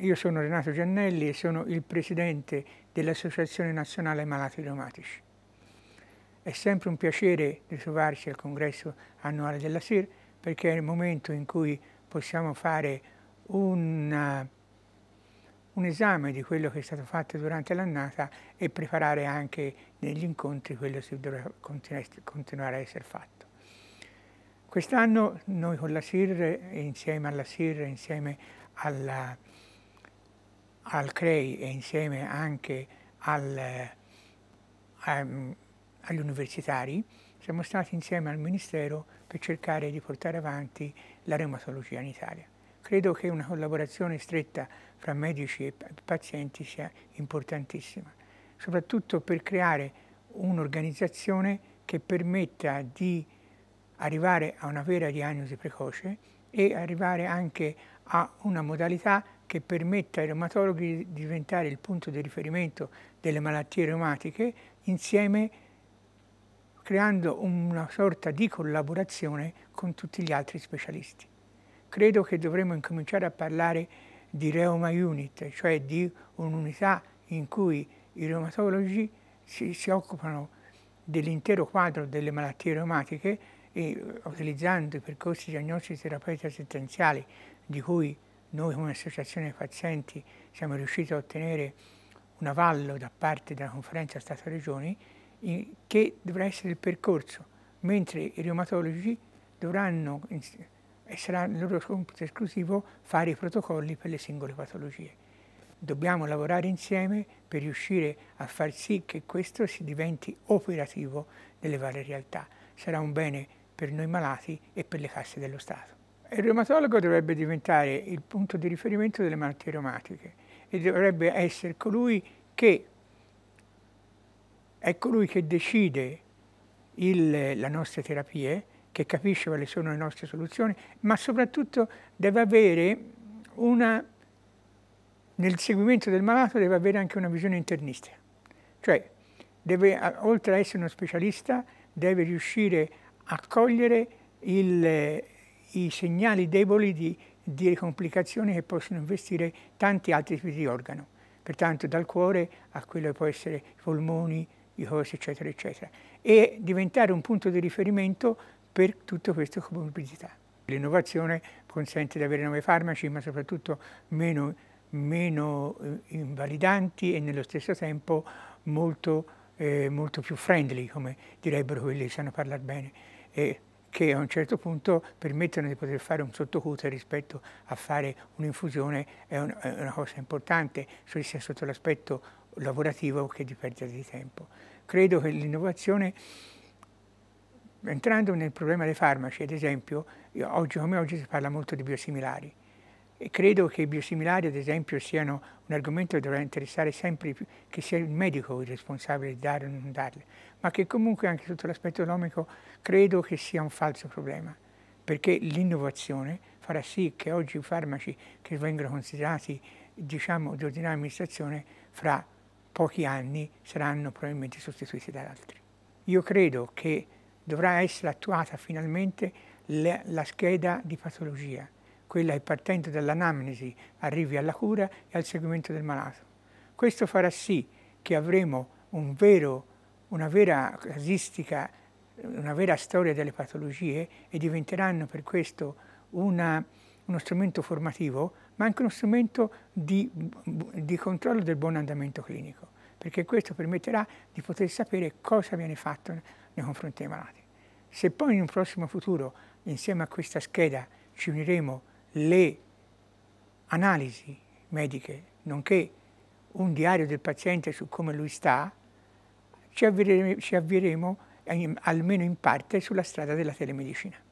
Io sono Renato Giannelli e sono il presidente dell'Associazione Nazionale Malati Reumatici. È sempre un piacere ritrovarci al congresso annuale della SIR perché è il momento in cui possiamo fare un, un esame di quello che è stato fatto durante l'annata e preparare anche negli incontri quello che dovrà continuare a essere fatto. Quest'anno noi con la SIR, insieme alla SIR, insieme alla al CREI e insieme anche al, um, agli universitari, siamo stati insieme al Ministero per cercare di portare avanti la reumatologia in Italia. Credo che una collaborazione stretta fra medici e pazienti sia importantissima, soprattutto per creare un'organizzazione che permetta di arrivare a una vera diagnosi precoce e arrivare anche a una modalità che permetta ai reumatologi di diventare il punto di riferimento delle malattie reumatiche insieme creando una sorta di collaborazione con tutti gli altri specialisti. Credo che dovremmo incominciare a parlare di Reuma Unit, cioè di un'unità in cui i reumatologi si, si occupano dell'intero quadro delle malattie reumatiche e utilizzando i percorsi diagnostici e terapeutici essenziali di cui noi come associazione pazienti siamo riusciti a ottenere un avallo da parte della conferenza Stato-Regioni che dovrà essere il percorso, mentre i reumatologi dovranno, e sarà il loro compito esclusivo, fare i protocolli per le singole patologie. Dobbiamo lavorare insieme per riuscire a far sì che questo si diventi operativo nelle varie realtà. Sarà un bene per noi malati e per le casse dello Stato. Il reumatologo dovrebbe diventare il punto di riferimento delle malattie reumatiche e dovrebbe essere colui che è colui che decide il, le nostre terapie, che capisce quali sono le nostre soluzioni, ma soprattutto deve avere una, nel seguimento del malato deve avere anche una visione internista. Cioè, deve, oltre a essere uno specialista, deve riuscire a cogliere il i segnali deboli di, di complicazioni che possono investire tanti altri tipi di organo, pertanto dal cuore a quello che può essere i polmoni, i cosi, eccetera, eccetera, e diventare un punto di riferimento per tutte queste comorbidità. L'innovazione consente di avere nuovi farmaci, ma soprattutto meno, meno eh, invalidanti e nello stesso tempo molto, eh, molto più friendly, come direbbero quelli che sanno parlare bene. E che a un certo punto permettono di poter fare un sottocute rispetto a fare un'infusione è, un, è, una cosa importante, sia sotto l'aspetto lavorativo che di perdita di tempo. Credo che l'innovazione, entrando nel problema dei farmaci, ad esempio, oggi come oggi si parla molto di biosimilari, e credo che i biosimilari, ad esempio, siano un argomento che dovrà interessare sempre più, che sia il medico il responsabile di dare o non darle, ma che comunque anche sotto l'aspetto economico credo che sia un falso problema, perché l'innovazione farà sì che oggi i farmaci che vengono considerati, diciamo, di ordinaria amministrazione, fra pochi anni saranno probabilmente sostituiti da altri. Io credo che dovrà essere attuata finalmente la, la scheda di patologia, quella è partendo dall'anamnesi, arrivi alla cura e al seguimento del malato. Questo farà sì che avremo un vero, una vera casistica, una vera storia delle patologie e diventeranno per questo una, uno strumento formativo, ma anche uno strumento di, di controllo del buon andamento clinico, perché questo permetterà di poter sapere cosa viene fatto nei confronti dei malati. Se poi in un prossimo futuro, insieme a questa scheda, ci uniremo le analisi mediche, nonché un diario del paziente su come lui sta, ci avvieremo, ci avvieremo almeno in parte sulla strada della telemedicina.